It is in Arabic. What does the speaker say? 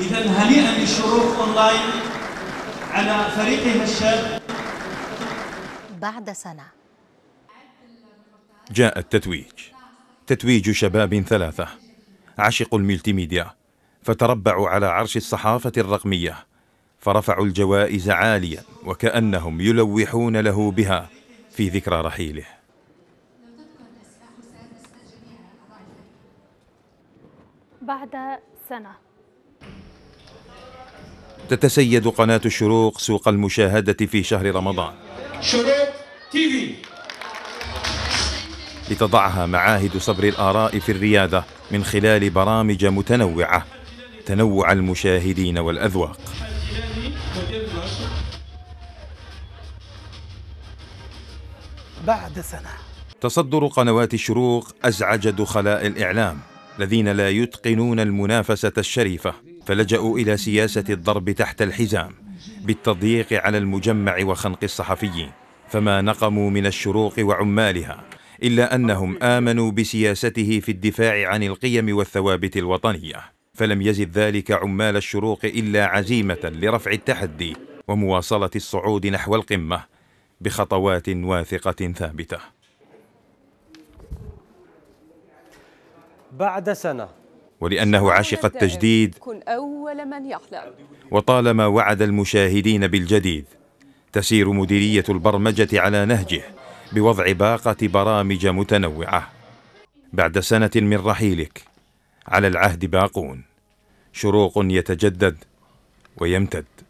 إذا هنيئا للشروق أونلاين على فريقها الشاب بعد سنة جاء التتويج تتويج شباب ثلاثة عشقوا الملتيميديا فتربعوا على عرش الصحافة الرقمية فرفعوا الجوائز عاليا وكأنهم يلوحون له بها في ذكرى رحيله بعد سنة تتسيد قناة الشروق سوق المشاهدة في شهر رمضان شروق تي في لتضعها معاهد صبر الآراء في الريادة من خلال برامج متنوعة تنوع المشاهدين والأذواق بعد سنة تصدر قنوات الشروق أزعج دخلاء الإعلام الذين لا يتقنون المنافسة الشريفة فلجأوا إلى سياسة الضرب تحت الحزام بالتضييق على المجمع وخنق الصحفيين فما نقموا من الشروق وعمالها إلا أنهم آمنوا بسياسته في الدفاع عن القيم والثوابت الوطنية فلم يزد ذلك عمال الشروق إلا عزيمة لرفع التحدي ومواصلة الصعود نحو القمة بخطوات واثقة ثابتة بعد سنة ولأنه عشق التجديد كن أول من يحلم وطالما وعد المشاهدين بالجديد تسير مديرية البرمجة على نهجه بوضع باقة برامج متنوعة بعد سنة من رحيلك على العهد باقون شروق يتجدد ويمتد